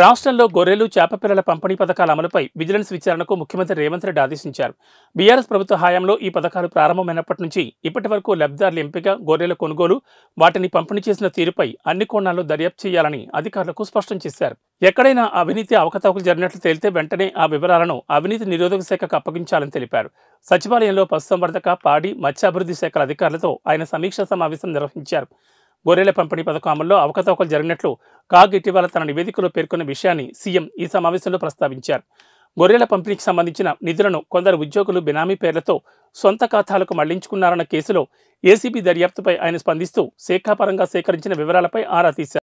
రాష్ట్రంలో గొర్రెలు చేపపిల్లల పంపిణీ పథకాల అమలుపై విజిలెన్స్ విచారణకు ముఖ్యమంత్రి రేవంత్ రెడ్డి ఆదేశించారు బీఆర్ఎస్ ప్రభుత్వ హయాంలో ఈ పథకాలు ప్రారంభమైనప్పటి నుంచి ఇప్పటి వరకు లబ్ధారుల ఎంపిక గొర్రెల కొనుగోలు వాటిని పంపిణీ చేసిన తీరుపై అన్ని కోణాల్లో దర్యాప్తు చేయాలని అధికారులకు స్పష్టం చేశారు ఎక్కడైనా అవినీతి అవకతవకలు జరిగినట్లు తేలితే వెంటనే ఆ వివరాలను అవినీతి నిరోధక శాఖకు అప్పగించాలని తెలిపారు సచివాలయంలో పశుసంవర్ధక పాడి మత్స్యాభివృద్ధి శాఖల అధికారులతో ఆయన సమీక్షా సమావేశం నిర్వహించారు గొర్రెల పంపిణీ పథకం అమల్లో అవకతవకలు జరిగినట్లు కాగ్ ఇటీవల తన నివేదికలో పేర్కొన్న విషయాన్ని సీఎం ఈ సమావేశంలో ప్రస్తావించారు గొర్రెల పంపిణీకి సంబంధించిన నిధులను కొందరు ఉద్యోగులు బినామీ పేర్లతో సొంత ఖాతాలకు మళ్లించుకున్నారన్న కేసులో ఏసీబీ దర్యాప్తుపై ఆయన స్పందిస్తూ శాఖాపరంగా సేకరించిన వివరాలపై ఆరా తీశారు